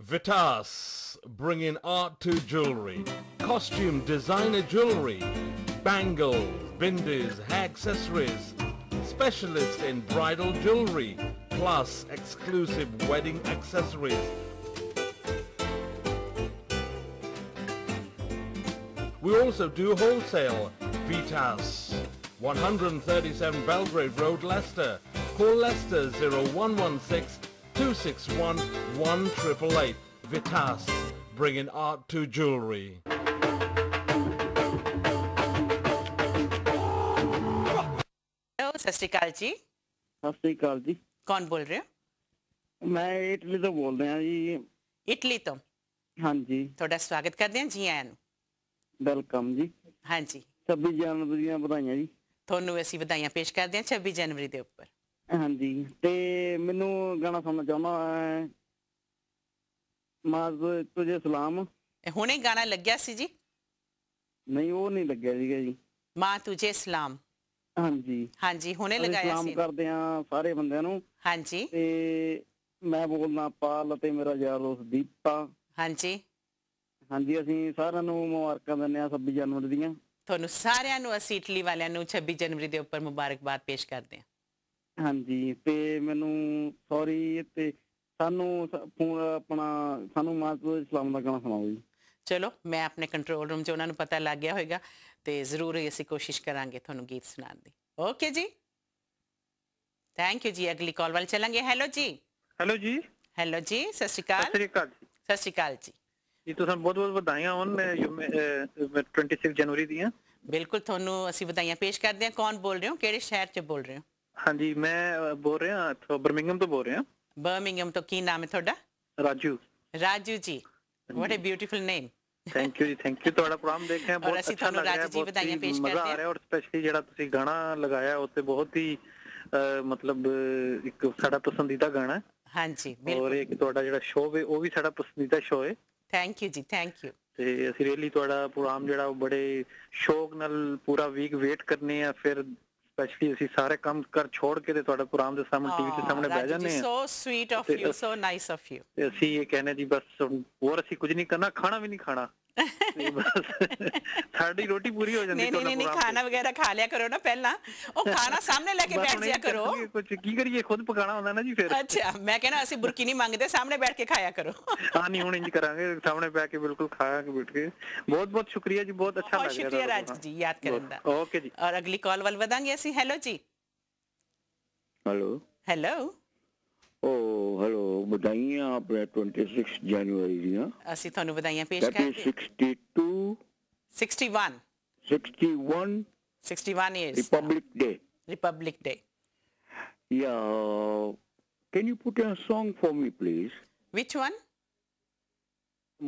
Vitas, bringing art to jewelry. Costume designer jewelry. Bangles, binders, accessories. Specialist in bridal jewelry. Plus exclusive wedding accessories. We also do wholesale. Vitas. 137 Belgrave Road, Leicester. Call Leicester 0116 261 1888. Vitas, bringing art to jewelry. Hello ਸਤਿ ਸ਼੍ਰੀ ਅਕਾਲ ਜੀ ਸਤਿ ਸ੍ਰੀ ਅਕਾਲ ਜੀ ਕੌਣ ਬੋਲ ਰਹੇ ਹੋ ਮੈਂ ਇਟਲੀ ਤੋਂ ਬੋਲ ਰਿਹਾ ਜੀ ਇਟਲੀ ਤੋਂ ਹਾਂਜੀ ਤੁਹਾਡਾ ਸਵਾਗਤ ਕਰਦੇ ਹਾਂ ਜੀ ਆਇਆਂ ਨੂੰ ਵੈਲਕਮ ਜੀ ਹਾਂਜੀ 26 ਜਨਵਰੀ ਦੀਆਂ ਵਧਾਈਆਂ ਜੀ ਤੁਹਾਨੂੰ ਅਸੀਂ ਵਧਾਈਆਂ ਪੇਸ਼ ਕਰਦੇ ਹਾਂ 26 ਜਨਵਰੀ ਦੇ ਉੱਪਰ ਹਾਂਜੀ ਤੇ ਮੈਨੂੰ ਗਾਣਾ ਸੁਣਨਾ ਚਾਹੁੰਦਾ ਮੈਂ ਮਾਜ਼ ਤੁਝੇ ਸਲਾਮ ਇਹ ਹੁਣੇ ਗਾਣਾ ਲੱਗਿਆ ਸੀ ਜੀ ਨਹੀਂ ਉਹ ਨਹੀਂ ਲੱਗਿਆ ਸੀਗਾ ਜੀ ਮਾਂ ਤੁਝੇ ਸਲਾਮ ਹਾਂਜੀ ਹਾਂਜੀ ਹੁਣੇ ਲਗਾਇਆ ਸੀ ਸਲਾਮ ਕਰਦੇ ਆ ਸਾਰੇ ਬੰਦਿਆਂ ਨੂੰ ਹਾਂਜੀ ਤੇ ਮੈਂ ਬੋਲਣਾ ਪਾਲ ਤੇ ਮੇਰਾ ਯਾਰ ਉਸ ਦੀਪਾ ਹਾਂਜੀ ਹਾਂਜੀ ਅਸੀਂ ਸਾਰਿਆਂ ਨੂੰ ਮੁਬਾਰਕਾਂ ਦਿੰਨੇ ਆ 26 ਜਨਵਰੀ ਦੀਆਂ ਤੁਹਾਨੂੰ ਸਾਰਿਆਂ ਨੂੰ ਅਸੀਂ ਇਟਲੀ ਵਾਲਿਆਂ ਨੂੰ 26 ਜਨਵਰੀ ਦੇ ਉੱਪਰ ਮੁਬਾਰਕਬਾਦ ਪੇਸ਼ ਕਰਦੇ ਹਾਂ ਹਾਂਜੀ ਤੇ ਮੈਨੂੰ ਸੌਰੀ ਤੇ ਸਾਨੂੰ ਆਪਣਾ ਸਾਨੂੰ ਮਾਤੂ ਇਸਲਾਮ ਦਾ ਗਾਣਾ ਸੁਣਾਓ ਜੀ ਚਲੋ ਮੈਂ ਆਪਣੇ ਕੰਟਰੋਲ ਰੂਮ 'ਚ ਉਹਨਾਂ ਨੂੰ ਪਤਾ ਲੱਗ ਗਿਆ ਹੋਵੇਗਾ ਤੇ ਜ਼ਰੂਰ ਅਸੀਂ ਕੋਸ਼ਿਸ਼ ਕਰਾਂਗੇ ਤੁਹਾਨੂੰ ਗੀਤ ਸੁਣਾਉਣ ਦੀ ਓਕੇ ਜੀ ਥੈਂਕ ਯੂ ਜੀ ਅਗਲੀ ਕਾਲ ਵੱਲ ਚੱਲਾਂਗੇ ਹੈਲੋ ਜੀ ਹੈਲੋ ਜੀ ਹੈਲੋ ਜੀ ਸਤਿ ਸ਼੍ਰੀ ਅਕਾਲ ਸਤਿ ਸ਼੍ਰੀ ਅਕਾਲ ਜੀ ਸਤਿ ਸ਼੍ਰੀ ਅਕਾਲ ਜੀ ਜੀ ਤੁਸੀਂ ਬਹੁਤ ਬਹੁਤ ਵਧਾਈਆਂ ਹੋਣ ਮੈਂ 26 ਜਨਵਰੀ ਦੀਆਂ ਬਿਲਕੁਲ ਤੁਹਾਨੂੰ ਅਸੀਂ ਵਧਾਈਆਂ ਪੇਸ਼ ਕਰਦੇ ਹਾਂ ਕੌਣ ਬੋਲ ਰਹੇ ਹੋ ਕਿਹੜੇ ਸ਼ਹਿਰ 'ਚ ਬੋਲ ਰਹੇ ਹੋ ਹਾਂਜੀ ਮੈਂ ਬੋਲ ਰਿਹਾ ਇੱਥੋਂ ਬਰਮਿੰਗਮ ਤੋਂ ਬੋਲ ਰਿਹਾ ਬਰਮਿੰਗਮ ਤੋਂ ਕੀ ਨਾਮ ਹੈ ਤੁਹਾਡਾ Raju Raju ji what a beautiful name thank you ਜੀ ਥੈਂਕ ਯੂ ਤੁਹਾਡਾ ਪ੍ਰੋਗਰਾਮ ਦੇਖਿਆ ਬਹੁਤ ਅੱਛਾ ਤੁਹਾਨੂੰ ਰਾਜੂ ਜੀ ਵਧਾਈਆਂ ਪੇਸ਼ ਕਰਦੇ ਹਾਂ ਮਜ਼ਾ ਆ ਰਿਹਾ ਔਰ ਸਪੈਸ਼ਲੀ ਜਿਹੜਾ ਤੁਸੀਂ ਗਾਣਾ ਲਗਾਇਆ ਉਹ ਤੇ ਬਹੁਤ ਹੀ ਮਤਲਬ ਇੱਕ ਸਾਡਾ ਪਸੰਦੀਦਾ ਗਾਣਾ ਹੈ ਹਾਂਜੀ ਬਿਲਕੁਲ ਔਰ ਇੱਕ ਤੁਹਾਡਾ ਜਿਹੜਾ ਸ਼ੋਅ ਹੈ ਉਹ ਵੀ ਸਾਡਾ ਪਸੰਦੀਦਾ ਸ਼ੋਅ ਹੈ ਥੈਂਕ ਯੂ ਜੀ ਥੈਂਕ ਯੂ ਤੇ ਅਸੀਂ ਰੀਲੀ ਤੁਹਾਡਾ ਪ੍ਰੋਗਰਾਮ ਜਿਹੜਾ ਉਹ ਬੜੇ ਸ਼ੌਕ ਨਾਲ ਪੂਰਾ ਵੀਕ ਵੇਟ ਕਰਨੇ ਆ ਫਿਰ ਸਪੈਸ਼ਲੀ ਅਸੀਂ ਸਾਰੇ ਕੰਮ ਕਰ ਛੋੜ ਕੇ ਤੇ ਤੁਹਾਡੇ ਪ੍ਰੋਗਰਾਮ ਦੇ ਸਾਹਮਣੇ ਟੀਵੀ ਦੇ ਸਾਹਮਣੇ ਬਹਿ ਜਾਂਦੇ ਆ so sweet of you so nice of you ਅਸੀਂ ਇਹ ਕਹਿੰਦੇ ਜੀ ਬਸ ਹੋਰ ਅਸੀਂ ਕੁਝ ਨਹੀਂ ਕਰਨਾ ਖਾਣਾ ਵੀ ਨਹੀਂ ਖਾਣਾ ਤੇ ਸਾਡੀ ਰੋਟੀ ਪੂਰੀ ਹੋ ਜਾਂਦੀ ਨਹੀਂ ਨਹੀਂ ਨਹੀਂ ਖਾਣਾ ਵਗੈਰਾ ਖਾ ਲਿਆ ਕਰੋ ਨਾ ਪਹਿਲਾਂ ਉਹ ਖਾਣਾ ਸਾਹਮਣੇ ਲੈ ਕੇ ਬੈਠ ਜਿਆ ਕਰੋ ਕੁਝ ਕੀ ਕਰੀਏ ਖੁਦ ਪਕਾਣਾ ਹੁੰਦਾ ਨਾ ਜੀ ਫਿਰ ਅੱਛਾ ਮੈਂ ਕਹਿੰਦਾ ਅਸੀਂ ਬੁਰਕੀ ਨਹੀਂ ਮੰਗਦੇ ਸਾਹਮਣੇ ਬੈਠ ਕੇ ਖਾਇਆ ਕਰੋ ਹਾਂ ਨਹੀਂ ਹੁਣ ਇੰਜ ਕਰਾਂਗੇ ਸਾਹਮਣੇ ਬੈ ਕੇ ਬਿਲਕੁਲ ਖਾਇਆ ਕੇ ਬੈਠ ਕੇ ਬਹੁਤ ਬਹੁਤ ਸ਼ੁਕਰੀਆ ਜੀ ਬਹੁਤ ਅੱਛਾ ਲੱਗਿਆ ਸ਼ੁਕਰੀਆ ਰਾਜ ਜੀ ਯਾਦ ਕਰਨ ਦਾ ਓਕੇ ਜੀ ਔਰ ਅਗਲੀ ਕਾਲ ਵੱਲ ਵਧਾਂਗੇ ਅਸੀਂ ਹੈਲੋ ਜੀ ਹੈਲੋ ਹੈਲੋ ਓ ਹੈਲੋ ਵਧਾਈਆਂ ਆਪਣੇ 26 ਜਨਵਰੀ ਦੀਆਂ ਅਸੀਂ ਤੁਹਾਨੂੰ ਬਧਾਈਆਂ ਪੇਸ਼ ਕਰਦੇ 62 61 61 61 years republic day republic day ਯਾ can you put a song for me please which one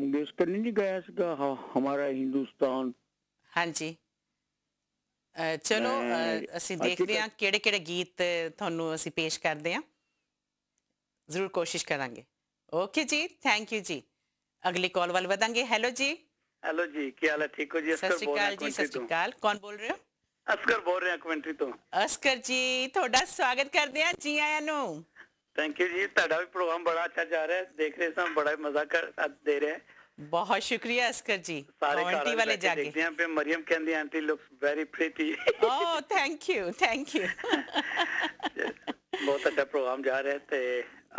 Mangeshkar ਨਹੀਂ ਗਿਆ ਸੀਗਾ ਹਮਾਰਾ ਹਿੰਦੁਸਤਾਨ ਹਾਂਜੀ ਚਲੋ ਅਸੀਂ ਦੇਖਦੇ ਹਾਂ ਕਿਹੜੇ ਕਿਹੜੇ ਗੀਤ ਤੁਹਾਨੂੰ ਅਸੀਂ ਪੇਸ਼ ਕਰਦੇ ਹਾਂ ਜ਼ਰੂਰ ਕੋਸ਼ਿਸ਼ ਕਰਾਂਗੇ ਓਕੇ ਜੀ ਥੈਂਕ ਯੂ ਜੀ ਅਗਲੀ ਕਾਲ ਵੱਲ ਵਧਾਂਗੇ ਹੈਲੋ ਜੀ ਹੈਲੋ ਜੀ ਕੀ ਹਾਲ ਹੈ ਠੀਕ ਹੋ ਜੀ ਅਸਕਰ ਬੋਲ ਰਿਹਾ ਜੀ ਸਤਿ ਸ਼੍ਰੀ ਅਕਾਲ ਕੌਣ ਬੋਲ ਰਹੇ ਹੋ ਅਸਕਰ ਬੋਲ ਰਿਹਾ ਕਮੈਂਟਰੀ ਤੋਂ ਅਸਕਰ ਜੀ ਤੁਹਾਡਾ ਸਵਾਗਤ ਕਰਦੇ ਆ ਜੀ ਆਇਆਂ ਨੂੰ ਥੈਂਕ ਯੂ ਜੀ ਤੁਹਾਡਾ ਵੀ ਪ੍ਰੋਗਰਾਮ ਬੜਾ ਅੱਛਾ ਜਾ ਰਿਹਾ ਹੈ ਦੇਖ ਰਹੇ ਸਾਂ ਬੜਾ ਮਜ਼ਾ ਕਰ ਦੇ ਰਹੇ ਬਹੁਤ ਸ਼ੁਕਰੀਆ ਅਸਕਰ ਜੀ ਆਂਟੀ ਵਾਲੇ ਜਾ ਕੇ ਦੇਖਦੇ ਆਂ ਪੇ ਮਰੀਮ ਕਹਿੰਦੀ aunty looks very pretty oh thank you thank you ਬਹੁਤ ਅੱਛਾ ਪ੍ਰੋਗਰਾਮ ਜਾ ਰਿਹਾ ਤੇ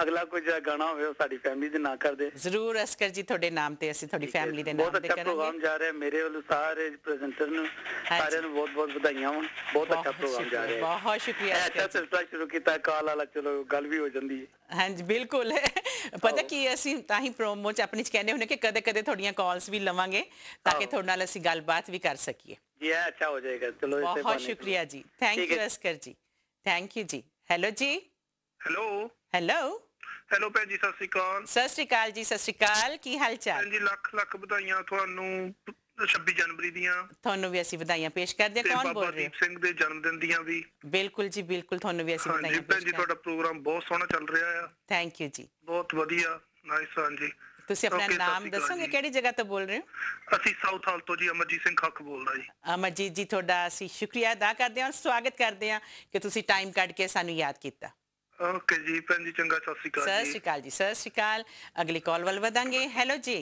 ਅਗਲਾ ਕੋਈ ਜਿਹੜਾ ਗਾਣਾ ਹੋਵੇ ਉਹ ਸਾਡੀ ਫੈਮਿਲੀ ਦੇ ਨਾਂ ਕਰ ਦੇ ਜ਼ਰੂਰ ਅਸਕਰ ਜੀ ਤੁਹਾਡੇ ਨਾਮ ਤੇ ਅਸੀਂ ਤੁਹਾਡੀ ਫੈਮਿਲੀ ਦੇ ਨਾਮ ਤੇ ਕਰਾਂਗੇ ਬਹੁਤ ਅੱਛਾ ਪ੍ਰੋਗਰਾਮ ਜਾ ਰਿਹਾ ਮੇਰੇ ਵੱਲੋਂ ਸਾਰੇ ਪ੍ਰੈਜ਼ੈਂਟਰ ਨੂੰ ਸਾਰਿਆਂ ਨੂੰ ਬਹੁਤ ਬਹੁਤ ਵਧਾਈਆਂ ਹੋਣ ਬਹੁਤ ਅੱਛਾ ਪ੍ਰੋਗਰਾਮ ਜਾ ਰਿਹਾ ਹੈ ਬਹੁਤ ਸ਼ੁਕਰੀਆ ਅੱਛਾ ਸਿਲਸਿਲਾ ਸ਼ੁਰੂ ਕੀਤਾ ਕਾਲ ਵਾਲਾ ਚਲੋ ਗੱਲ ਵੀ ਹੋ ਜਾਂਦੀ ਹੈ ਹਾਂਜੀ ਬਿਲਕੁਲ ਪਤਾ ਕੀ ਅਸੀਂ ਤਾਂ ਹੀ ਪ੍ਰੋਮੋ ਚ ਆਪਣੀ ਚ ਕਹਿੰਦੇ ਹੁੰਨੇ ਕਿ ਕਦੇ ਕਦੇ ਤੁਹਾਡੀਆਂ ਕਾਲਸ ਵੀ ਲਵਾਂਗੇ ਤਾਂ ਕਿ ਤੁਹਾਡੇ ਨਾਲ ਅਸੀਂ ਗੱਲਬਾਤ ਵੀ ਕਰ ਸਕੀਏ ਜੀ ਹੈ ਅੱਛਾ ਹੋ ਜਾਏਗਾ ਚਲੋ ਇਸੇ ਬਹੁਤ ਸ਼ੁਕਰੀਆ ਜੀ thank you Askar ji thank you ਜੀ ਹੈਲੋ ਜੀ ਹੈਲੋ ਹੈਲੋ ਹੈਲੋ ਭੈਣ ਜੀ ਸਤਿ ਸ਼੍ਰੀ ਅਕਾਲ ਸਤਿ ਸ਼੍ਰੀ ਅਕਾਲ ਜੀ ਸਤਿ ਸ਼੍ਰੀ ਅਕਾਲ ਕੀ ਹਾਲ ਚਾਲ ਭੈਣ ਜੀ ਲੱਖ ਲੱਖ ਵਧਾਈਆਂ ਤੁਹਾਨੂੰ 26 ਜਨਵਰੀ ਦੀਆਂ ਤੁਹਾਨੂੰ ਵੀ ਅਸੀਂ ਵਧਾਈਆਂ ਪੇਸ਼ ਕਰਦੇ ਹਾਂ ਕੌਣ ਬੋਲ ਰਹੇ ਦੀਪ ਸਿੰਘ ਦੇ ਜਨਮ ਦਿਨ ਦੀਆਂ ਵੀ ਬਿਲਕੁਲ ਜੀ ਬਿਲਕੁਲ ਤੁਹਾਨੂੰ ਵੀ ਅਸੀਂ ਹਾਂਜੀ ਵਧਾਈਆਂ ਭੈਣ ਜੀ ਤੁਹਾਡਾ ਪ੍ਰੋਗਰਾਮ ਬਹੁਤ ਸੋਹਣਾ ਚੱਲ ਰਿਹਾ ਆ ਥੈਂਕ ਯੂ ਜੀ ਬਹੁਤ ਵਧੀਆ ਨਾਈਸ ਹਾਂ ਜੀ ਤੁਸੀਂ ਆਪਣਾ ਨਾਮ ਦੱਸੋਗੇ ਕਿਹੜੀ ਜਗ੍ਹਾ ਤੋਂ ਬੋਲ ਰਹੇ ਹੋ ਅਸੀਂ ਸਾਊਥ ਹਾਲ ਤੋਂ ਜੀ ਅਮਰਜੀਤ ਸਿੰਘ ਖੱਖ ਬੋਲਦਾ ਜੀ ਅਮਰਜੀਤ ਜੀ ਤੁਹਾਡਾ ਅਸੀਂ ਸ਼ੁਕਰੀਆ ਅਦਾ ਕਰਦੇ ਹਾਂ ਔਰ ਸਵਾਗਤ ਕਰਦੇ ਹਾਂ ਕਿ ਤੁਸੀਂ ਟਾਈਮ ਕੱਢ ਕੇ ਸਾਨੂੰ ਯਾਦ ਕੀਤਾ ਓਕੇ ਜੀ ਭੈਣ ਜੀ ਚੰਗਾ ਸਤਿ ਸ਼੍ਰੀ ਅਕਾਲ ਸਤਿ ਸ਼੍ਰੀ ਅਕਾਲ ਜੀ ਸਤਿ ਸ਼੍ਰੀ ਅਕਾਲ ਅਗਲੀ ਕਾਲ ਵੱਲ ਵਧਾਂਗੇ ਹੈਲੋ ਜੀ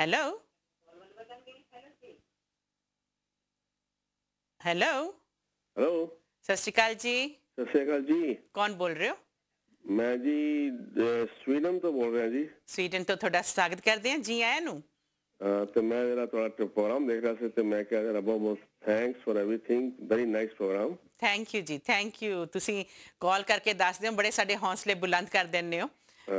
ਹੈਲੋ ਹੈਲੋ ਹੈਲੋ ਸਤਿ ਸ਼੍ਰੀ ਅਕਾਲ ਜੀ ਸਤਿ ਸ਼੍ਰੀ ਅਕਾਲ ਜੀ ਕੌਣ ਬੋਲ ਰਹੇ ਹੋ ਮੈਂ ਜੀ ਸਵੀਡਨ ਤੋਂ ਬੋਲ ਰਿਹਾ ਜੀ ਸਵੀਡਨ ਤੋਂ ਤੁਹਾਡਾ ਸਵਾਗਤ ਕਰਦੇ ਹਾਂ ਜੀ ਆਇਆਂ ਨੂੰ ਮੈਂ ਜਿਹੜਾ ਤੁਹਾਡਾ थोड़ा ਪ੍ਰੋਗਰਾਮ ਦੇਖ ਰਿਹਾ ਸੀ ਤੇ ਮੈਂ ਕਿਹਾ ਜਿਹੜਾ ਬਹੁਤ ਬਹੁਤ thanks for everything very nice programme thank you ਜੀ ਥੈਂਕ ਯੂ ਤੁਸੀਂ ਕਾਲ ਕਰਕੇ ਦੱਸ ਦਿਓ ਬੜੇ ਸਾਡੇ ਹੌਸਲੇ ਬੁਲੰਦ ਕਰ ਦਿੰਦੇ ਹੋ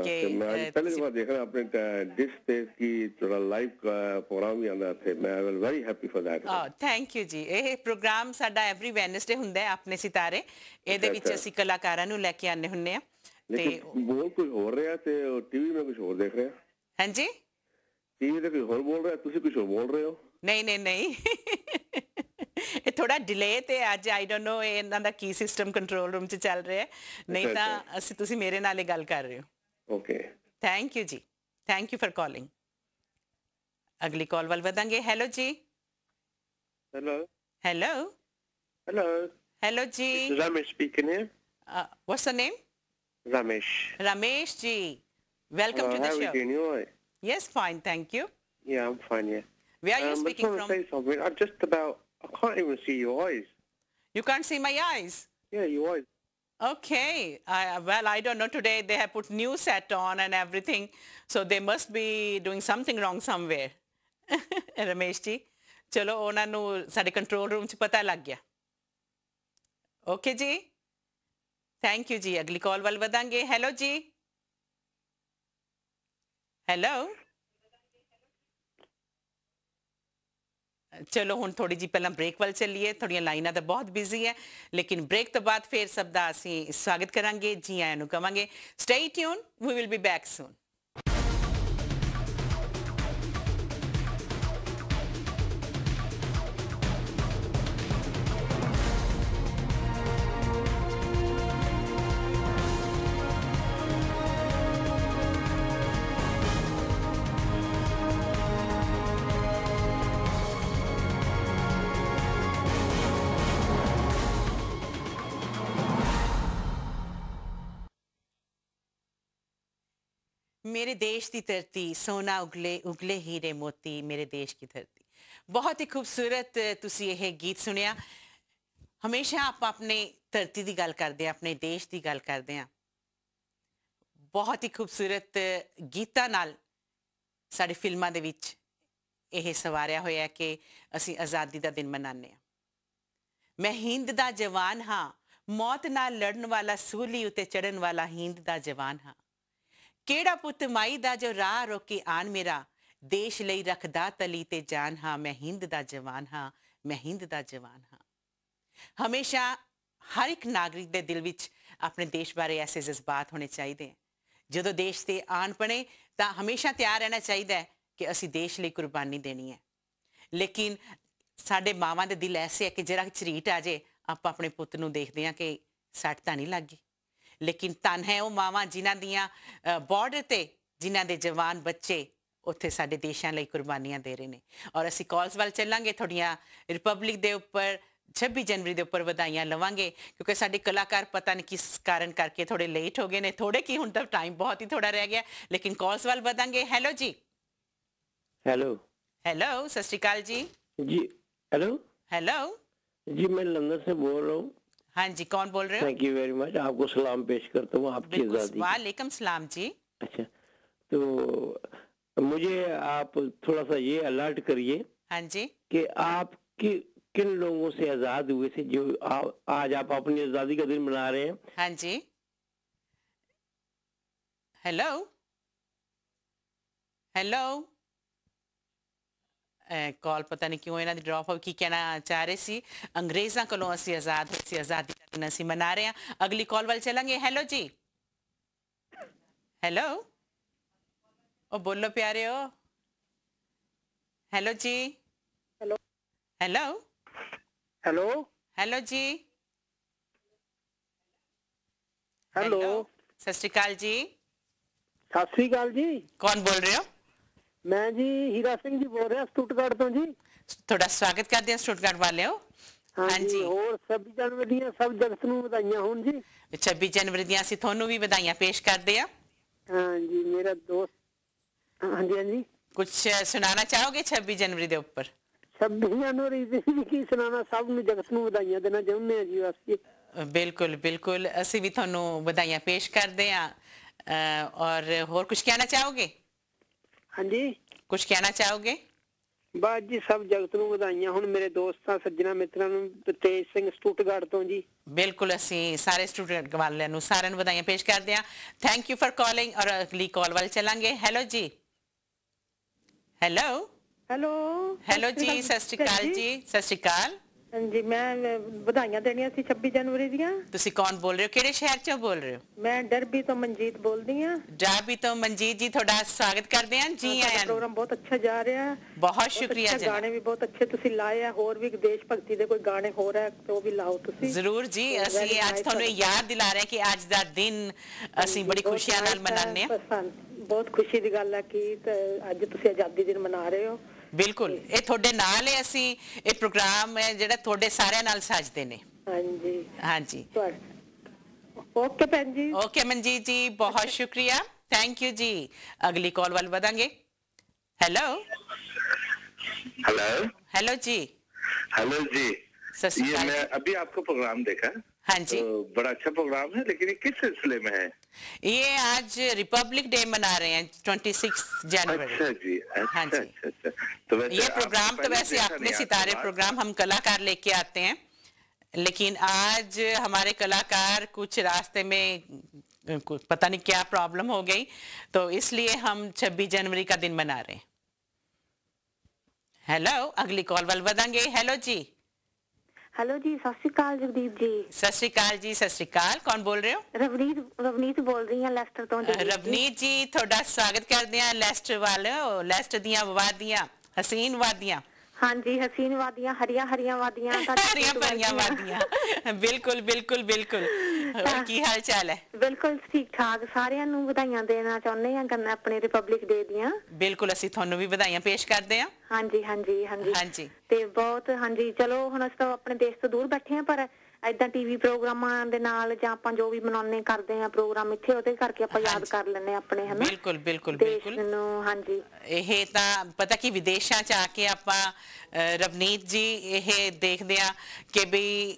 ਕਿ ਮੈਂ ਪਹਿਲੀ ਵਾਰ ਦੇਖ ਰਿਹਾ ਆਪਣੇ ਡਿਸ਼ ਤੇ ਕੀ ਤੁਹਾਡਾ ਲਾਈਵ ਪ੍ਰੋਗਰਾਮ ਵੀ ਆਂਦਾ ਤੇ ਮੈਂ I very happy for that ਆ ਥੈਂਕ ਯੂ ਜੀ ਇਹ ਪ੍ਰੋਗਰਾਮ ਸਾਡਾ ਐਵਰੀ ਵੈਨਸਡੇ ਹੁੰਦਾ ਹੈ ਆਪਣੇ ਸਿਤਾਰੇ ਇਹਦੇ ਵਿੱਚ ਅਸੀਂ ਕਲਾਕਾਰਾਂ ਨੂੰ ਲੈ ਕੇ ਆਨੇ ਹੁੰਨੇ ਆ ਤੇ ਬੋਲ ਕੋਈ ਹੋ ਰਿਹਾ ਤੇ ਟੀਵੀ 'ਤੇ ਕੁਝ ਹੋਰ ਦੇਖ ਰਿਹਾ ਹਾਂਜੀ ਇਹ ਤੇ ਕੋਈ ਹੋਰ ਬੋਲ ਰਿਹਾ ਤੁਸੀਂ ਕੁਝ ਹੋਰ ਬੋਲ ਰਹੇ ਹੋ ਨਹੀਂ ਨਹੀਂ ਨਹੀਂ ਇਹ ਥੋੜਾ ਡਿਲੇ ਤੇ ਅੱਜ ਆਈ ਡੋਨਟ ਨੋ ਇਹ ਇਹਨਾਂ ਦਾ ਕੀ ਸਿਸਟਮ ਕੰਟਰੋਲ ਰੂਮ 'ਚ ਚੱਲ ਰਿਹਾ ਹੈ ਨਹੀਂ ਤਾਂ ਅਸੀਂ ਤੁਸੀਂ ਮੇਰੇ ਨਾਲ ਹੀ ਗੱਲ ਕਰ ਰਹੇ ਹੋ ਓਕੇ ਥੈਂਕ ਯੂ ਜੀ ਥੈਂਕ ਯੂ ਫॉर ਕਾਲਿੰਗ ਅਗਲੀ ਕਾਲ ਵੱਲ ਵਧਾਂਗੇ ਹੈਲੋ ਜੀ ਹੈਲੋ ਹੈਲੋ ਹੈਲੋ ਹੈਲੋ ਜੀ ਰਮੇਸ਼ ਸਪੀਕਿੰਗ ਹੈ what's the name Ramesh Ramesh ji welcome to the show how are show Yes, fine, thank you. Yeah, I'm fine, yeah. Where are um, you speaking I'm from? To say something. I'm just about, I can't even see your eyes. You can't see my eyes? Yeah, your eyes. Okay. I, well, I don't know. Today they have put new set on and everything. So they must be doing something wrong somewhere. Ramesh ji ਚਲੋ ਉਹਨਾਂ ਨੂੰ ਸਾਡੇ control room 'ਚ ਪਤਾ ਲੱਗ ਗਿਆ okay ji. Thank you ਜੀ ਅਗਲੀ ਕਾਲ ਵੱਲ ਹੈਲੋ ਚਲੋ ਹੁਣ ਥੋੜੀ ਜੀ ਪਹਿਲਾਂ ਬ੍ਰੇਕ ਵੱਲ ਚੱਲੀਏ ਥੋੜੀਆਂ ਲਾਈਨਾਂ ਤਾਂ ਬਹੁਤ ਬਿਜ਼ੀ ਹੈ ਲੇਕਿਨ ਬ੍ਰੇਕ ਤੋਂ ਬਾਅਦ ਫੇਰ ਸਭ ਦਾ ਅਸੀਂ ਸਵਾਗਤ ਕਰਾਂਗੇ ਜੀ ਆਇਆਂ ਨੂੰ ਕਵਾਂਗੇ stay tune we will be back soon ਮੇਰੇ ਦੇਸ਼ ਦੀ ਧਰਤੀ ਸੋਨਾ ਉਗਲੇ ਉਗਲੇ ਹੀਰੇ ਮੋਤੀ ਮੇਰੇ ਦੇਸ਼ ਦੀ ਧਰਤੀ ਬਹੁਤ ਹੀ ਖੂਬਸੂਰਤ ਤੁਸੀਂ ਇਹ ਗੀਤ ਸੁਣਿਆ ਹਮੇਸ਼ਾ ਆਪ ਆਪਣੇ ਧਰਤੀ ਦੀ ਗੱਲ ਕਰਦੇ ਆ ਆਪਣੇ ਦੇਸ਼ ਦੀ ਗੱਲ ਕਰਦੇ ਆ ਬਹੁਤ ਹੀ ਖੂਬਸੂਰਤ ਗੀਤਾਂ ਨਾਲ ਸਾਡੀ ਫਿਲਮਾਂ ਦੇ ਵਿੱਚ ਇਹ ਸਵਾਰਿਆ ਹੋਇਆ ਕਿ ਅਸੀਂ ਆਜ਼ਾਦੀ ਦਾ ਦਿਨ ਮਨਾਉਂਦੇ ਆ ਮੈਂ ਹਿੰਦ ਦਾ ਜਵਾਨ ਹਾਂ ਮੌਤ ਨਾਲ ਲੜਨ ਵਾਲਾ ਸੂਲੀ ਉਤੇ ਚੜਨ ਵਾਲਾ ਹਿੰਦ ਦਾ ਜਵਾਨ ਹਾਂ ਕਿਹੜਾ ਪੁੱਤ ਮਾਈ ਦਾ ਜੋ ਰਾਹ ਰੋਕੀ ਆਣ ਮੇਰਾ ਦੇਸ਼ ਲਈ ਰਖਦਾ ਤਲੀ ਤੇ ਜਾਨ ਹਾਂ ਮੈਂ ਹਿੰਦ ਦਾ ਜਵਾਨ ਹਾਂ ਮੈਂ ਹਿੰਦ ਦਾ ਜਵਾਨ ਹਾਂ ਹਮੇਸ਼ਾ ਹਰ ਇੱਕ ਨਾਗਰਿਕ ਦੇ ਦਿਲ ਵਿੱਚ ਆਪਣੇ ਦੇਸ਼ ਬਾਰੇ ਐਸੇ ਜਜ਼ਬਾਤ ਹੋਣੇ ਚਾਹੀਦੇ ਜਦੋਂ ਦੇਸ਼ ਤੇ ਆਣ ਪਣੇ ਤਾਂ ਹਮੇਸ਼ਾ ਤਿਆਰ ਰਹਿਣਾ ਚਾਹੀਦਾ ਹੈ ਕਿ ਅਸੀਂ ਦੇਸ਼ ਲਈ ਕੁਰਬਾਨੀ ਦੇਣੀ ਹੈ ਲੇਕਿਨ ਸਾਡੇ ਮਾਵਾਂ ਦੇ ਦਿਲ ਐਸੇ ਹੈ ਕਿ ਜਿਹੜਾ ਝਰੀਟ ਆ ਜੇ ਆਪਾਂ ਆਪਣੇ ਪੁੱਤ ਨੂੰ ਦੇਖਦੇ ਹਾਂ ਕਿ ਸੱਟ ਤਾਂ ਨਹੀਂ ਲੱਗੀ ਲੇਕਿਨ ਤਨ ਹੈ ਉਹ ਮਾਵਾਂ ਜਿਨ੍ਹਾਂ ਦੀਆਂ ਬਾਰਡਰ ਤੇ ਜਿਨ੍ਹਾਂ ਦੇ ਜਵਾਨ ਬੱਚੇ ਉੱਥੇ ਸਾਡੇ ਦੇਸ਼ਾਂ ਲਈ ਕੁਰਬਾਨੀਆਂ ਦੇ ਰਹੇ ਨੇ ਔਰ ਅਸੀਂ ਕਾਲਸ ਵੱਲ ਚੱਲਾਂਗੇ ਥੋੜੀਆਂ ਰਿਪਬਲਿਕ ਦੇ ਉੱਪਰ 26 ਜਨਵਰੀ ਦੇ ਉੱਪਰ ਵਧਾਈਆਂ ਲਵਾਂਗੇ ਕਿਉਂਕਿ ਸਾਡੇ ਕਲਾਕਾਰ ਪਤਾ ਨਹੀਂ ਕਿਸ ਕਾਰਨ ਕਰਕੇ ਥੋੜੇ ਲੇਟ ਹੋ ਗਏ ਨੇ ਥੋੜੇ ਕੀ ਹੁਣ ਤੱਕ ਟਾਈਮ ਬਹੁਤ ਹੀ ਥੋੜਾ ਰਹਿ ਗਿਆ ਲੇਕਿਨ ਕਾਲਸ ਵੱਲ ਵਧਾਂਗੇ ਹੈਲੋ ਜੀ ਹੈਲੋ ਹੈਲੋ ਸਤਿ ਸ਼੍ਰੀ ਜੀ ਜੀ ਹੈਲੋ ਹੈਲੋ ਜੀ ਮੈਂ ਲੰਡਨ ਸੇ ਬੋਲ ਰਹਾ ਹੂੰ हाँ जी कौन बोल रहे हो थैंक यू वेरी मच आपको सलाम पेश करता हूँ आपकी वालेकुम सलाम जी अच्छा तो मुझे आप थोड़ा सा ये अलर्ट करिए हाँ जी कि आप कि, किन लोगों से आजाद हुए थे जो आ, आज आप अपनी आजादी का दिन मना रहे हैं हाँ जी हेलो हेलो कॉल पता नहीं क्यों इन्हों की ड्रॉप की कहना चाह रहे थे अंग्रेजा को असं आज़ाद आज़ादी का दिन असं मना रहे हैं अगली कॉल वाल चलेंगे हैलो जी हैलो ओ बोलो प्यारे हो हेलो जी हेलो हेलो हेलो हेलो जी हेलो सत श्रीकाल जी सत श्रीकाल जी कौन बोल रहे हो ਮੈਂ ਜੀ ਹੀਰਾ ਸਿੰਘ ਜੀ ਬੋਲ ਰਿਹਾ ਸਟੂਟਗਾਰਡ ਤੋਂ ਜੀ ਤੁਹਾਡਾ ਸਵਾਗਤ ਕਰਦੇ ਹਾਂ ਸਟੂਟਗਾਰਡ ਵਾਲਿਓ ਹਾਂਜੀ ਹੋਰ ਸਭ ਜਨਵਰੀ ਦੀਆਂ ਸਭ ਜਗਤ ਨੂੰ ਵਧਾਈਆਂ ਹੋਣ ਜੀ 26 ਜਨਵਰੀ ਦੀਆਂ ਅਸੀਂ ਤੁਹਾਨੂੰ ਵੀ ਵਧਾਈਆਂ ਪੇਸ਼ ਕਰਦੇ ਹਾਂ ਹਾਂਜੀ ਮੇਰਾ ਦੋਸਤ ਹਾਂਜੀ ਹਾਂਜੀ ਕੁਝ ਸੁਣਾਉਣਾ ਚਾਹੋਗੇ 26 ਜਨਵਰੀ ਦੇ ਉੱਪਰ 26 ਜਨਵਰੀ ਦੀ ਕੀ ਸੁਣਾਉਣਾ ਸਭ ਨੂੰ ਜਗਤ ਨੂੰ ਵਧਾਈਆਂ ਦੇਣਾ ਚਾਹੁੰਦੇ ਹਾਂ ਜੀ ਵਾਸਤੇ ਬਿਲਕੁਲ ਬਿਲਕੁਲ ਅਸੀਂ ਵੀ ਤੁਹਾਨੂੰ ਵਧਾਈਆਂ ਪੇਸ਼ ਕਰਦੇ ਹਾਂ ਔਰ ਹੋਰ ਕੁਝ ਕਹਿਣਾ ਚਾਹੋਗੇ ਹਾਂਜੀ ਕੁਝ ਕਹਿਣਾ ਚਾਹੋਗੇ ਬਾਜ ਜੀ ਸਭ ਜਗਤ ਨੂੰ ਵਧਾਈਆਂ ਹੁਣ ਮੇਰੇ ਦੋਸਤਾਂ ਸੱਜਣਾ ਮਿੱਤਰਾਂ ਨੂੰ ਤੇਜ ਸਿੰਘ ਸਟੂਟਗਾਰਡ ਤੋਂ ਜੀ ਬਿਲਕੁਲ ਅਸੀਂ ਸਾਰੇ ਸਟੂਡੈਂਟ ਗਵਾਲਿਆਂ ਨੂੰ ਸਾਰਿਆਂ ਨੂੰ ਵਧਾਈਆਂ ਪੇਸ਼ ਕਰਦੇ ਹਾਂ ਥੈਂਕ ਯੂ ਫॉर ਕਾਲਿੰਗ ਔਰ ਅਗਲੀ ਕਾਲ ਵੱਲ ਚਲਾਂਗੇ ਹੈਲੋ ਜੀ ਹੈਲੋ ਹੈਲੋ ਹੈਲੋ ਜੀ ਸਤਿ ਸ਼੍ਰੀ ਅਕਾਲ ਜੀ ਸਤਿ ਸ਼੍ਰੀ ਅਕਾਲ ਹਾਂਜੀ ਮੈਂ ਵਧਾਈਆਂ ਦੇਣੀਆਂ ਸੀ 26 ਜਨਵਰੀ ਦੀਆਂ ਤੁਸੀਂ ਕੌਣ ਬੋਲ ਰਹੇ ਹੋ ਕਿਹੜੇ ਸ਼ਹਿਰ ਚੋਂ ਬੋਲ ਰਹੇ ਹੋ ਮੈਂ ਡਰਬੀ ਤੋਂ ਮਨਜੀਤ ਬੋਲਦੀ ਆ ਡਰਬੀ ਤੋਂ ਮਨਜੀਤ ਜੀ ਤੁਹਾਡਾ ਸਵਾਗਤ ਕਰਦੇ ਹਾਂ ਜੀ ਆਇਆਂ ਪ੍ਰੋਗਰਾਮ ਬਹੁਤ ਅੱਛਾ ਜਾ ਰਿਹਾ ਬਹੁਤ ਸ਼ੁਕਰੀਆ ਜੀ ਗਾਣੇ ਵੀ ਬਹੁਤ ਅੱਛੇ ਤੁਸੀਂ ਲਾਏ ਆ ਹੋਰ ਵੀ ਦੇਸ਼ ਭਗਤੀ ਦੇ ਕੋਈ ਗਾਣੇ ਹੋ ਰਹਾ ਤੇ ਉਹ ਵੀ ਲਾਓ ਤੁਸੀਂ ਜ਼ਰੂਰ ਜੀ ਅਸੀਂ ਅੱਜ ਤੁਹਾਨੂੰ ਯਾਦ ਦਿਲਾ ਰਹੇ ਕਿ ਅੱਜ ਦਾ ਦਿਨ ਅਸੀਂ ਬੜੀ ਖੁਸ਼ੀਆਂ ਨਾਲ ਮਨਾਉਂਦੇ ਆ ਬਹੁਤ ਖੁਸ਼ੀ ਦੀ ਗੱਲ ਹੈ ਕਿ ਅੱਜ ਤੁਸੀਂ ਆਜ਼ਾਦੀ ਦਿਨ ਮਨਾ ਰਹੇ ਹੋ ਬਿਲਕੁਲ ਇਹ ਤੁਹਾਡੇ ਨਾਲ ਹੈ ਅਸੀਂ ਇਹ ਪ੍ਰੋਗਰਾਮ ਹੈ ਜਿਹੜਾ ਤੁਹਾਡੇ ਸਾਰਿਆਂ ਨਾਲ ਸਾਜਦੇ ਨੇ ਹਾਂਜੀ ਹਾਂਜੀ ਓਕੇ ਭੈਣ ਜੀ ਓਕੇ ਮਨਜੀ ਜੀ ਬਹੁਤ ਸ਼ੁਕਰੀਆ ਥੈਂਕ ਯੂ ਜੀ ਅਗਲੀ ਕਾਲ ਵੱਲ ਵਧਾਂਗੇ ਹੈਲੋ ਹੈਲੋ ਹੈਲੋ ਜੀ ਹੈਲੋ ਜੀ ਸਸਿਕਾ ਮੈਂ अभी ਆਪਕੋ ਪ੍ਰੋਗਰਾਮ ਦੇਖਾ हाँ जी तो बड़ा अच्छा प्रोग्राम है लेकिन ये किस सिलसिले में है ये आज रिपब्लिक डे मना रहे हैं ट्वेंटी सिक्स जनवरी अच्छा जी हाँ अच्छा, हाँ जी अच्छा, अच्छा, तो वैसे ये प्रोग्राम तो वैसे अपने सितारे प्रोग्राम हम कलाकार लेके आते हैं लेकिन आज हमारे कलाकार कुछ रास्ते में पता नहीं क्या प्रॉब्लम हो गई तो इसलिए हम 26 जनवरी का दिन मना रहे हैं हेलो अगली कॉल वल बदंगे हेलो जी ਹੈਲੋ ਜੀ ਸਤਿ ਸ਼੍ਰੀ ਅਕਾਲ ਜਗਦੀਪ ਜੀ ਸਤਿ ਸ਼੍ਰੀ ਅਕਾਲ ਜੀ ਸਤਿ ਸ਼੍ਰੀ ਅਕਾਲ ਕੌਣ ਬੋਲ ਰਹੇ ਹੋ ਰਵਨੀਤ ਰਵਨੀਤ ਬੋਲ ਰਹੀ ਹਾਂ ਲੈਸਟਰ ਤੋਂ ਜੀ ਰਵਨੀਤ ਜੀ ਤੁਹਾਡਾ ਸਵਾਗਤ ਕਰਦੇ ਹਾਂ ਲੈਸਟਰ ਵਾਲੋ ਲੈਸਟਰ ਦੀਆਂ ਵਾਦੀਆਂ ਹਸੀਨ ਵਾਦੀਆਂ ਹਾਂਜੀ ਹਸੀਨ ਵਾਦੀਆਂ ਹਰੀਆਂ ਹਰੀਆਂ ਵਾਦੀਆਂ ਹਰੀਆਂ ਭਰੀਆਂ ਵਾਦੀਆਂ ਬਿਲਕੁਲ ਬਿਲਕੁਲ ਬਿਲਕੁਲ ਕੀ ਹਾਲ ਚਾਲ ਹੈ ਬਿਲਕੁਲ ਠੀਕ ਠਾਕ ਸਾਰਿਆਂ ਨੂੰ ਵਧਾਈਆਂ ਦੇਣਾ ਚਾਹੁੰਦੇ ਹਾਂ ਕੰਨ ਆਪਣੇ ਰਿਪਬਲਿਕ ਦੇ ਦੀਆਂ ਬਿਲਕੁਲ ਅਸੀਂ ਤੁਹਾਨੂੰ ਵੀ ਵਧਾਈਆਂ ਪੇਸ਼ ਕਰਦੇ ਹਾਂ ਹਾਂਜੀ ਹਾਂਜੀ ਹਾਂਜੀ ਹਾਂਜੀ ਤੇ ਬਹੁਤ ਹਾਂਜੀ ਚਲੋ ਹੁਣ ਅਸੀਂ ਤਾਂ ਆਪਣੇ ਦੇਸ਼ ਤੋਂ ਦੂਰ ਬੈਠੇ ਹਾਂ ਪਰ ਐਦਾਂ ਟੀਵੀ ਪ੍ਰੋਗਰਾਮਾਂ ਦੇ ਨਾਲ ਜਾਂ ਆਪਾਂ ਜੋ ਵੀ ਮਨਾਉਣੇ ਕਰਦੇ ਆ ਪ੍ਰੋਗਰਾਮ ਇੱਥੇ ਉਹਦੇ ਕਰਕੇ ਆਪਾਂ ਯਾਦ ਕਰ ਲੈਂਦੇ ਆਪਣੇ ਹਨਾ ਬਿਲਕੁਲ ਬਿਲਕੁਲ ਬਿਲਕੁਲ ਹਾਂਜੀ ਇਹ ਤਾਂ ਪਤਾ ਕਿ ਵਿਦੇਸ਼ਾਂ ਚ ਆ ਕੇ ਆਪਾਂ ਰਵਨੀਤ ਜੀ ਇਹ ਦੇਖਦੇ ਆ ਕਿ ਵੀ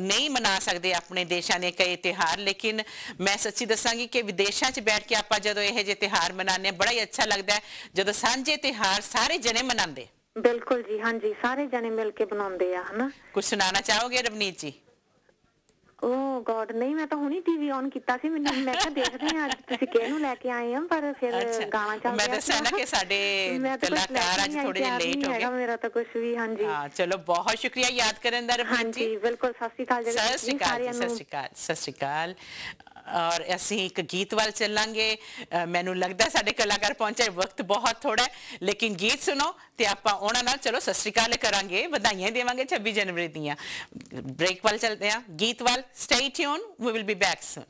ਨਹੀਂ ਮਨਾ ਸਕਦੇ ਆਪਣੇ ਦੇਸ਼ਾਂ ਦੇ ਕਈ ਤਿਹਾਰ ਲੇਕਿਨ ਮੈਂ ਸੱਚੀ ਦੱਸਾਂਗੀ ਕਿ ਵਿਦੇਸ਼ਾਂ 'ਚ ਬੈਠ ਕੇ ਆਪਾਂ ਜਦੋਂ ਇਹ ਜਿਹੇ ਤਿਹਾਰ ਮਨਾਉਂਦੇ ਆ ਬੜਾ ਹੀ ਅੱਛਾ ਲੱਗਦਾ ਹੈ ਜਦੋਂ ਸਾਂਝੇ ਤਿਹਾਰ ਸਾਰੇ ਜਣੇ ਮਨਾਉਂਦੇ ਬਿਲਕੁਲ ਜੀ ਹਾਂਜੀ ਸਾਰੇ ਜਣੇ ਮਿਲ ਕੇ ਬਣਾਉਂਦੇ ਆ ਹਨਾ ਕੁਝ ਸੁਣਾਉਣਾ ਚਾਹੋਗੇ ਰਵਨੀਤ ਜੀ ਓ ਗੋਡ ਨਹੀਂ ਮੈਂ ਤਾਂ ਹੁਣੀ ਟੀਵੀ ਔਨ ਕੀਤਾ ਸੀ ਮੈਨੂੰ ਮੈਂ ਤਾਂ ਦੇਖਦੇ ਆ ਅੱਜ ਤੁਸੀਂ ਕਿਹਨੂੰ ਲੈ ਕੇ ਆਏ ਆ ਪਰ ਫਿਰ ਗਾਣਾ ਚੱਲ ਰਿਹਾ ਮੈਂ ਦੱਸਿਆ ਨਾ ਕਿ ਸਾਡੇ ਕਲਾਕਾਰ ਅੱਜ ਥੋੜੇ ਜਿਹਾ ਲੇਟ ਹੋ ਗਏ ਮੇਰਾ ਤਾਂ ਕੁਝ ਵੀ ਹਾਂਜੀ ਹਾਂ ਚਲੋ ਬਹੁਤ ਸ਼ੁਕਰੀਆ ਯਾਦ ਕਰਨ ਦਾ ਰਵਨੀਤ ਜੀ ਹਾਂਜੀ ਬਿਲਕੁਲ ਸਸਤੀ ਸ਼੍ਰੀ ਜੀ ਸਤਿ ਸ਼੍ਰੀ ਅਕਾਲ ਔਰ ਅਸੀਂ ਇੱਕ ਗੀਤ ਵੱਲ ਚੱਲਾਂਗੇ ਮੈਨੂੰ ਲੱਗਦਾ ਸਾਡੇ ਕਲਾਕਾਰ ਪਹੁੰਚੇ ਵਕਤ ਬਹੁਤ ਥੋੜਾ ਲੇਕਿਨ ਗੀਤ ਸੁਣੋ ਤੇ ਆਪਾਂ ਉਹਨਾਂ ਨਾਲ ਚਲੋ ਸਤਿ ਸ਼੍ਰੀ ਅਕਾਲ ਕਰਾਂਗੇ ਵਧਾਈਆਂ ਦੇਵਾਂਗੇ 26 ਜਨਵਰੀ ਦੀਆਂ ਬ੍ਰੇਕ ਵੱਲ ਚੱਲਦੇ ਆ ਗੀਤ ਵੱਲ stay tune we will be back soon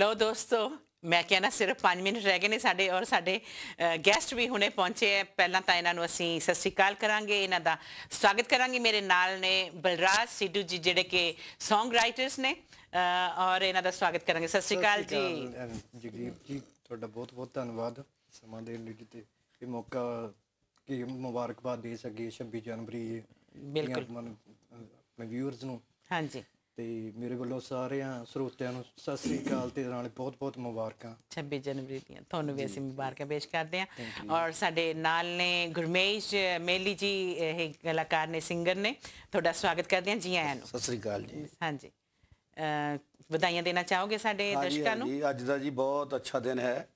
ਲੋ ਦੋਸਤੋ ਮੈਂ ਕਹਿੰਦਾ ਸਿਰਫ 5 ਮਿੰਟ ਰਹਿ ਗਏ ਨੇ ਸਾਡੇ ਔਰ ਸਾਡੇ ਗੈਸਟ ਵੀ ਹੁਣੇ ਪਹੁੰਚੇ ਆ ਪਹਿਲਾਂ ਤਾਂ ਇਹਨਾਂ ਨੂੰ ਅਸੀਂ ਸਤਿ ਸ਼੍ਰੀ ਅਕਾਲ ਕਰਾਂਗੇ ਇਹਨਾਂ ਦਾ ਸਵਾਗਤ ਕਰਾਂਗੇ ਮੇਰੇ ਨਾਲ ਨੇ ਬਲਰਾਜ ਸਿੱਧੂ ਜੀ ਜਿਹੜੇ ਕਿ Song Writers ਨੇ ਔਰ ਇਹਨਾਂ ਦਾ ਸਵਾਗਤ ਕਰਾਂਗੇ ਸਤਿ ਸ਼੍ਰੀ ਅਕਾਲ ਜੀ ਜਗਦੀਪ ਜੀ ਤੁਹਾਡਾ ਬਹੁਤ ਬਹੁਤ ਧੰਨਵਾਦ ਸਮਾਂ ਦੇਣ ਲਈ ਤੇ ਇਹ ਮੌਕਾ ਕਿ ਮੁਬਾਰਕਬਾਦ ਦੇ ਸਕੀਏ 26 ਜਨਵਰੀ ਬਿਲਕੁਲ ਮੈਂ ਵਿਊਅਰਸ ਨੂੰ ਹਾਂਜੀ ਤੇ ਮੇਰੇ ਵੱਲੋਂ ਸਾਰਿਆਂ ਸਰੋਤਿਆਂ ਨੂੰ ਸਤਿ ਸ੍ਰੀ ਅਕਾਲ ਤੇ ਨਾਲ ਬਹੁਤ-ਬਹੁਤ ਮੁਬਾਰਕਾਂ 26 ਜਨਵਰੀ ਦੀਆਂ ਤੁਹਾਨੂੰ ਵੀ ਅਸੀਂ ਮੁਬਾਰਕਾਂ ਪੇਸ਼ ਕਰਦੇ ਹਾਂ ਔਰ ਸਾਡੇ ਨਾਲ ਨੇ ਗੁਰਮੇਸ਼ ਮੇਲੀ ਜੀ ਇਹ ਕਲਾਕਾਰ ਨੇ ਸਿੰਗਰ ਨੇ ਤੁਹਾਡਾ ਸਵਾਗਤ ਕਰਦੇ ਹਾਂ ਜੀ ਆਇਆਂ ਨੂੰ ਸਤਿ ਸ੍ਰੀ ਅਕਾਲ ਜੀ ਹਾਂਜੀ ਵਧਾਈਆਂ ਦੇਣਾ ਚਾਹੋਗੇ ਸਾਡੇ ਦਰਸ਼ਕਾਂ ਨੂੰ ਜੀ ਅੱਜ ਦਾ ਜੀ ਬਹੁਤ ਅੱਛਾ ਦਿਨ ਹੈ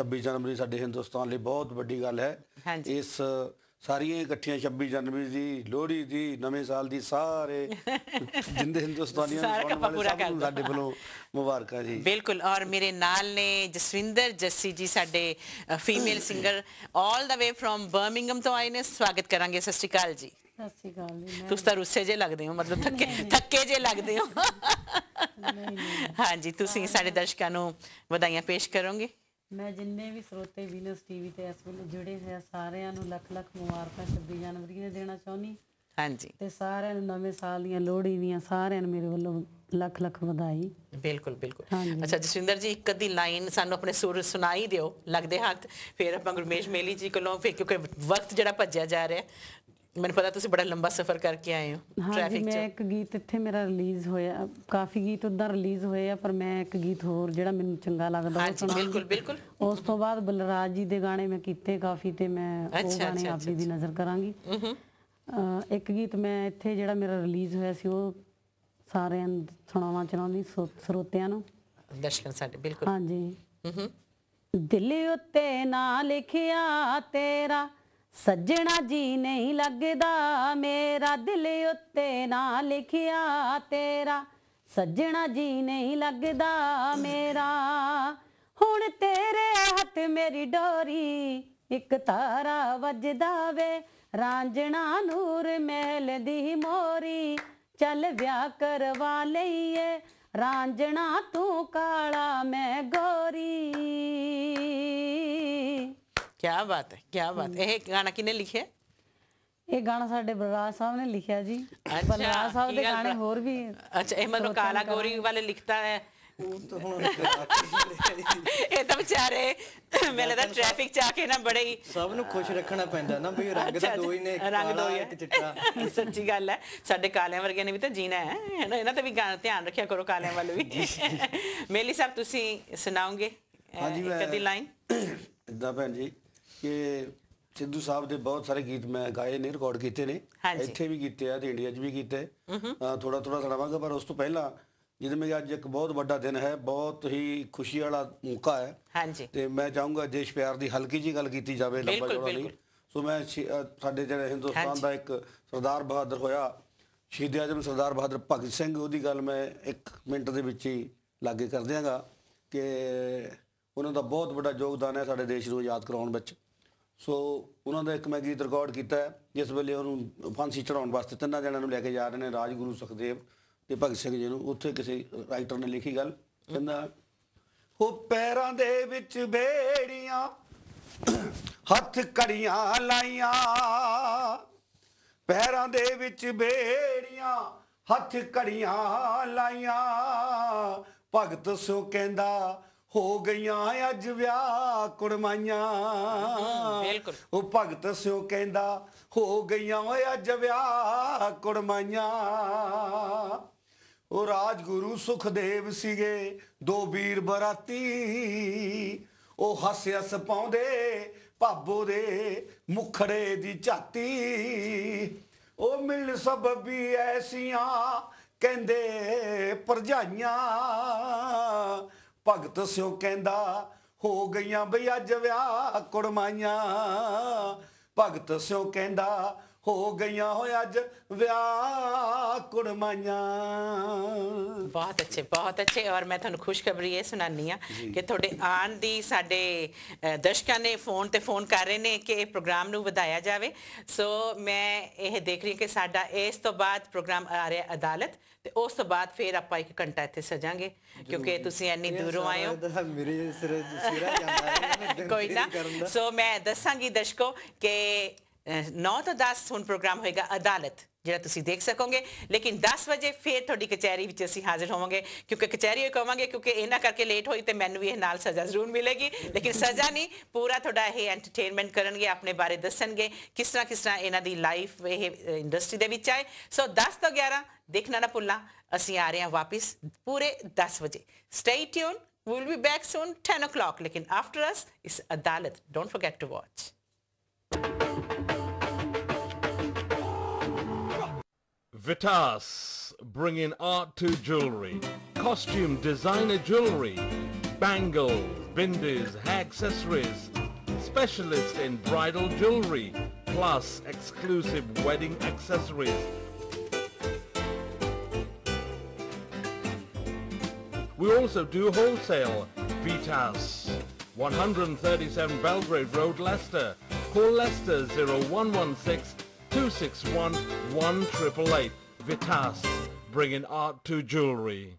26 ਜਨਵਰੀ ਸਾਡੇ ਹਿੰਦੁਸਤਾਨ ਲਈ ਬਹੁਤ ਵੱਡੀ ਗੱਲ ਹੈ ਇਸ ਸਾਰੀਆਂ ਇਕੱਠੀਆਂ 26 ਜਨਵਰੀ ਦੀ ਲੋਹੜੀ ਦੀ ਨਵੇਂ ਸਾਲ ਦੀ ਸਾਰੇ ਜਿੰਦੇ ਹਿੰਦੁਸਤਾਨੀਆਂ ਨੂੰ ਸਾਰਿਆਂ ਨੂੰ ਸਾਡੇ ਵੱਲੋਂ ਮੁਬਾਰਕਾਂ ਜੀ ਬਿਲਕੁਲ ਔਰ ਮੇਰੇ ਨਾਲ ਨੇ ਜਸਵਿੰਦਰ ਜੱਸੀ ਜੀ ਸਾਡੇ female singer 올 the way from Birmingham ਤੋਂ ਆਏ ਨੇ ਸਵਾਗਤ ਕਰਾਂਗੇ ਸਤਿ ਸ਼੍ਰੀ ਅਕਾਲ ਜੀ ਸਤਿ ਸ਼੍ਰੀ ਅਕਾਲ ਜੀ ਤੁਸੀਂ ਤਾਂ ਰੁੱਸੇ ਜੇ ਲੱਗਦੇ ਹੋ ਮਤਲਬ ਥੱਕੇ ਥੱਕੇ ਜੇ ਲੱਗਦੇ ਹੋ ਹਾਂਜੀ ਤੁਸੀਂ ਸਾਡੇ ਦਰਸ਼ਕਾਂ ਨੂੰ ਵਧਾਈਆਂ ਪੇਸ਼ ਕਰੋਗੇ ਮੈਂ ਜਿੰਨੇ ਵੀ ਸਰੋਤੇ ਵੀਨਸ ਟੀਵੀ ਤੇ ਇਸ ਵੇਲੇ ਜੁੜੇ ਹੋਏ ਆ ਸਾਰਿਆਂ ਨੂੰ ਲੱਖ ਲੱਖ ਮੁਬਾਰਕਾਂ 26 ਜਨਵਰੀ ਦੇ ਦੇਣਾ ਚਾਹੁੰਨੀ ਹਾਂਜੀ ਤੇ ਸਾਰਿਆਂ ਨੂੰ ਨਵੇਂ ਸਾਲ ਦੀਆਂ ਲੋਹੜੀ ਦੀਆਂ ਸਾਰਿਆਂ ਨੂੰ ਮੇਰੇ ਵੱਲੋਂ ਲੱਖ ਲੱਖ ਵਧਾਈ ਬਿਲਕੁਲ ਬਿਲਕੁਲ ਅੱਛਾ ਜਸਵਿੰਦਰ ਜੀ ਇੱਕ ਅੱਧੀ ਲਾਈਨ ਸਾਨੂੰ ਆਪਣੇ ਸੁਰ ਸੁਣਾਈ ਦਿਓ ਲੱਗਦੇ ਹੱਥ ਫਿਰ ਆਪਾਂ ਗੁਰਮੇਸ਼ ਮੇਲੀ ਜੀ ਕੋਲੋਂ ਫਿਰ ਕਿਉਂਕਿ ਵਕਤ ਜਿਹੜਾ ਭੱਜਿਆ ਜਾ ਰਿਹਾ ਮੈਨੂੰ ਪਤਾ ਤੁਸੀਂ ਬੜਾ ਲੰਬਾ ਸਫ਼ਰ ਕਰਕੇ ਆਏ ਹੋ ਟ੍ਰੈਫਿਕ 'ਚ ਮੈਂ ਇੱਕ ਗੀਤ ਇੱਥੇ ਮੇਰਾ ਰਿਲੀਜ਼ ਹੋਇਆ ਕਾਫੀ ਗੀਤ ਉਦਾਂ ਰਿਲੀਜ਼ ਹੋਏ ਆ ਪਰ ਮੈਂ ਇੱਕ ਗੀਤ ਹੋਰ ਜਿਹੜਾ ਮੈਨੂੰ ਚੰਗਾ ਲੱਗਦਾ ਉਹ ਹਾਂ ਬਿਲਕੁਲ ਬਿਲਕੁਲ ਉਸ ਤੋਂ ਬਾਅਦ ਬਲਰਾਜ ਜੀ ਦੇ ਗਾਣੇ ਮੈਂ ਕੀਤੇ ਕਾਫੀ ਤੇ ਮੈਂ ਉਹ ਗਾਣੇ ਆਪੀ ਆਪ ਜੀ ਦੀ ਨਜ਼ਰ ਕਰਾਂਗੀ ਇੱਕ ਗੀਤ ਮੈਂ ਇੱਥੇ ਜਿਹੜਾ ਮੇਰਾ ਰਿਲੀਜ਼ ਹੋਇਆ ਸੀ ਉਹ ਸਾਰਿਆਂ ਨੂੰ ਸੁਣਾਉਣਾ ਚਾਹੁੰਦੀ ਸਰੋਤਿਆਂ ਨੂੰ ਦਰਸ਼ਕਾਂ ਸਾਡੇ ਬਿਲਕੁਲ ਹਾਂਜੀ ਹਮਮ। ਦਿਲ ਉੱਤੇ ਨਾ ਲਿਖਿਆ ਤੇਰਾ ਸੱਜਣਾ ਜੀ ਨਹੀਂ ਲੱਗਦਾ ਮੇਰਾ ਦਿਲ ਉੱਤੇ ਨਾ ਲਿਖਿਆ ਤੇਰਾ ਸੱਜਣਾ ਜੀ ਨਹੀਂ ਲੱਗਦਾ ਮੇਰਾ ਹੁਣ ਤੇਰੇ ਹੱਥ ਮੇਰੀ ਡੋਰੀ ਇੱਕ ਤਾਰਾ ਵੱਜਦਾ ਵੇ ਰਾਂਝਣਾ ਨੂਰ ਮਹਿਲ ਦੀ ਮੋਰੀ ਚੱਲ ਵਿਆਹ ਕਰਵਾ ਲਈਏ ਰਾਂਝਣਾ ਤੂੰ ਕਾਲਾ ਮੈਂ ਗੋਰੀ ਕੀ ਬਾਤ ਹੈ ਕੀ ਬਾਤ ਇਹ ਗਾਣਾ ਕਿਨੇ ਲਿਖਿਆ ਇਹ ਗਾਣਾ ਸਾਡੇ ਬਲਰਾਜ ਸਾਹਿਬ ਨੇ ਲਿਖਿਆ ਜੀ ਬਲਰਾਜ ਸਾਹਿਬ ਦੇ ਗਾਣੇ ਹੋਰ ਵੀ ਅੱਛਾ ਇਹ ਮਤਲਬ ਕਾਲਾ ਗੋਰੀ ਵਾਲੇ ਲਿਖਤਾ ਹੈ ਉਹ ਤਾਂ ਹੁਣ ਇਹ ਤਾਂ ਵਿਚਾਰੇ ਮੇਲੇ ਦਾ ਟ੍ਰੈਫਿਕ ਚ ਆ ਕੇ ਨਾ ਬੜੇ ਹੀ ਸਭ ਨੂੰ ਖੁਸ਼ ਰੱਖਣਾ ਪੈਂਦਾ ਨਾ ਬਈ ਰੰਗ ਤਾਂ ਦੋ ਹੀ ਨੇ ਰੰਗ ਦੋ ਕਾਲਾ ਹੀ ਚਿੱਟਾ ਸੱਚੀ ਗੱਲ ਹੈ ਸਾਡੇ ਕਾਲਿਆਂ ਵਰਗੇ ਨੇ ਵੀ ਤਾਂ ਜੀਣਾ ਹੈ ਨਾ? ਇਹਨਾਂ ਤੇ ਵੀ ਧਿਆਨ ਰੱਖਿਆ ਕਰੋ ਕਾਲਿਆਂ ਵੱਲ ਵੀ ਮੇਲੀ ਸਾਹਿਬ ਤੁਸੀਂ ਸੁਣਾਉਂਗੇ ਹਾਂਜੀ, ਮੈਂ- ਕਦੀ ਲਾਈਨ ਇਦਾਂ ਭੈਣ ਜੀ ਕਿ ਸਿੱਧੂ ਸਾਹਿਬ ਦੇ ਬਹੁਤ ਸਾਰੇ ਗੀਤ ਮੈਂ ਗਾਏ ਨੇ ਰਿਕਾਰਡ ਕੀਤੇ ਨੇ ਇੱਥੇ ਵੀ ਕੀਤੇ ਆ ਤੇ ਇੰਡੀਆ 'ਚ ਵੀ ਕੀਤੇ ਥੋੜਾ ਥੋੜਾ ਸੁਣਾਵਾਂਗਾ ਪਰ ਉਸ ਤੋਂ ਪਹਿਲਾਂ ਜਿਹਦੇ ਮੇਰੇ ਅੱਜ ਇੱਕ ਬਹੁਤ ਵੱਡਾ ਦਿਨ ਹੈ ਬਹੁਤ ਹੀ ਖੁਸ਼ੀ ਵਾਲਾ ਮੌਕਾ ਹੈ ਹਾਂਜੀ ਤੇ ਮੈਂ ਚਾਹੂੰਗਾ ਦੇਸ਼ ਪਿਆਰ ਦੀ ਹਲਕੀ ਜੀ ਗੱਲ ਕੀਤੀ ਜਾਵੇ ਲੰਬਾ ਚੌੜਾ ਨਹੀਂ ਸੋ ਮੈਂ ਸਾਡੇ ਜਿਹੜੇ ਹਿੰਦੁਸਤਾਨ ਦਾ ਇੱਕ ਸਰਦਾਰ ਬਹਾਦਰ ਹੋਇਆ ਸ਼ਹੀਦ ਆਜਮ ਸਰਦਾਰ ਬਹਾਦਰ ਭਗਤ ਸਿੰਘ ਉਹਦੀ ਗੱਲ ਮੈਂ ਇੱਕ ਮਿੰਟ ਦੇ ਵਿੱਚ ਹੀ ਲਾਗੇ ਕਰ ਦਿਆਂਗਾ ਕਿ ਉਹਨਾਂ ਦਾ ਬਹੁਤ ਵੱਡਾ ਯੋਗਦਾਨ ਹੈ ਸਾਡੇ ਦੇਸ਼ ਨੂੰ ਆਜ਼ਾਦ ਕਰਾਉਣ ਵਿੱਚ ਸੋ ਉਹਨਾਂ ਦਾ ਇੱਕ ਮੈਂ ਗੀਤ ਰਿਕਾਰਡ ਕੀਤਾ ਜਿਸ ਵੇਲੇ ਉਹਨੂੰ ਫਾਂਸੀ ਚੜਾਉਣ ਵਾਸਤੇ ਤਿੰਨਾਂ ਜਣਾਂ ਨੂੰ ਲੈ ਕੇ ਜਾ ਰਹੇ ਨੇ ਰਾਜਗੁਰੂ ਸੁਖਦੇਵ ਤੇ ਭਗਤ ਸਿੰਘ ਜੀ ਨੂੰ ਉੱਥੇ ਕਿਸੇ ਰਾਈਟਰ ਨੇ ਲਿਖੀ ਗੱਲ ਕਹਿੰਦਾ ਹੋ ਪੈਰਾਂ ਦੇ ਵਿੱਚ ਬੇੜੀਆਂ ਹੱਥ ਕੜੀਆਂ ਲਾਈਆਂ ਪੈਰਾਂ ਦੇ ਵਿੱਚ ਬੇੜੀਆਂ ਹੱਥ ਕੜੀਆਂ ਲਾਈਆਂ ਭਗਤ ਸੋ ਕਹਿੰਦਾ ਹੋ ਗਈਆਂ ਅੱਜ ਵਿਆਹ ਕੁੜਮਾਈਆਂ ਬਿਲਕੁਲ ਉਹ ਭਗਤ ਸਿਓ ਕਹਿੰਦਾ ਹੋ ਗਈਆਂ ਓਏ ਅੱਜ ਵਿਆਹ ਕੁੜਮਾਈਆਂ ਉਹ ਰਾਜਗੁਰੂ ਸੁਖਦੇਵ ਸੀਗੇ ਦੋ ਵੀਰ ਬਰਾਤੀ ਉਹ ਹੱਸ ਹੱਸ ਪਾਉਂਦੇ ਭਾਬੋ ਦੇ ਮੁਖੜੇ ਦੀ ਝਾਤੀ ਉਹ ਮਿਲ ਸਭ ਵੀ ਐਸੀਆਂ ਕਹਿੰਦੇ ਪਰਜਾਈਆਂ ਭਗਤ ਸਿਓ ਕਹਿੰਦਾ ਹੋ ਗਈਆਂ ਬਈ ਅੱਜ ਵਿਆਹ ਕੁੜਮਾਈਆਂ ਭਗਤ ਸਿਓ ਕਹਿੰਦਾ ਹੋ ਗਈਆਂ ਹੋਏ ਅੱਜ ਵਿਆਹ ਕੁੜਮਾਈਆਂ ਬਹੁਤ ਅੱਛੇ ਬਹੁਤ ਅੱਛੇ ਔਰ ਮੈਂ ਤੁਹਾਨੂੰ ਖੁਸ਼ਖਬਰੀ ਇਹ ਸੁਣਾਨੀ ਆ ਕਿ ਤੁਹਾਡੇ ਆਣ ਦੀ ਸਾਡੇ ਦਰਸ਼ਕਾਂ ਨੇ ਫੋਨ ਤੇ ਫੋਨ ਕਰ ਰਹੇ ਨੇ ਕਿ ਇਹ ਪ੍ਰੋਗਰਾਮ ਨੂੰ ਵਧਾਇਆ ਜਾਵੇ ਸੋ ਮੈਂ ਇਹ ਦੇਖ ਰਹੀ ਕਿ ਸਾਡਾ ਇਸ ਤੋਂ ਬਾਅਦ ਪ੍ਰੋਗਰਾਮ ਆ ਰਿਹਾ ਅਦਾਲਤ ਤੇ ਉਸ ਤੋਂ ਬਾਅਦ ਫਿਰ ਆਪਾਂ ਇੱਕ ਘੰਟਾ ਇੱਥੇ ਸਜਾਂਗੇ ਕਿਉਂਕਿ ਤੁਸੀਂ ਇੰਨੀ ਦੂਰੋਂ ਆਏ ਹੋ ਮੇਰੇ ਸਿਰ ਸਿਰਾ ਜਾਂਦਾ ਕੋਈ ਨਾ ਸੋ ਮੈਂ ਦੱਸਾਂਗੀ ਦਰਸ਼ਕੋ ਕਿ 9 ਤੋਂ 10 ਹੁਣ ਪ੍ਰੋਗਰਾਮ ਹੋਏਗਾ ਅਦਾਲਤ ਜਿਹੜਾ ਤੁਸੀਂ ਦੇਖ ਸਕੋਗੇ ਲੇਕਿਨ 10 ਵਜੇ ਫੇਰ ਤੁਹਾਡੀ ਕਚਹਿਰੀ ਵਿੱਚ ਅਸੀਂ ਹਾਜ਼ਰ ਹੋਵਾਂਗੇ ਕਿਉਂਕਿ ਕਚਹਿਰੀ ਹੋਏ ਕਹਾਂਗੇ ਕਿਉਂਕਿ ਇਹਨਾਂ ਕਰਕੇ ਲੇਟ ਹੋਈ ਤੇ ਮੈਨੂੰ ਵੀ ਇਹ ਨਾਲ ਸਜ਼ਾ ਜ਼ਰੂਰ ਮਿਲੇਗੀ ਲੇਕਿਨ ਸਜ਼ਾ ਨਹੀਂ ਪੂਰਾ ਤੁਹਾਡਾ ਇਹ ਐਂਟਰਟੇਨਮੈਂਟ ਕਰਨਗੇ ਆਪਣੇ ਬਾਰੇ ਦੱਸਣਗੇ ਕਿਸ ਤਰ੍ਹਾਂ ਕਿਸ ਤਰ੍ਹਾਂ ਇਹਨਾਂ ਦੀ ਲਾਈਫ ਇਹ ਇੰਡਸਟਰੀ ਦੇ ਵਿੱਚ ਆਏ ਸੋ 10 ਤੋਂ 11 ਦੇਖਣਾ ਨਾ ਭੁੱਲਣਾ ਅਸੀਂ ਆ ਰਹੇ ਹਾਂ ਵਾਪਿਸ ਪੂਰੇ 10 ਵਜੇ stay tune we will be back soon 10 o'clock. ਲੇਕਿਨ after us is Adaalat don't forget to watch Vitas, bringing art to jewelry. Costume designer jewelry. Bangles, bindis, accessories. Specialist in bridal jewelry. Plus exclusive wedding accessories. We also do wholesale. Vitas. 137 Belgrade Road, Leicester. Call Leicester 0116 261 1888. Vitas, bringing art to jewelry.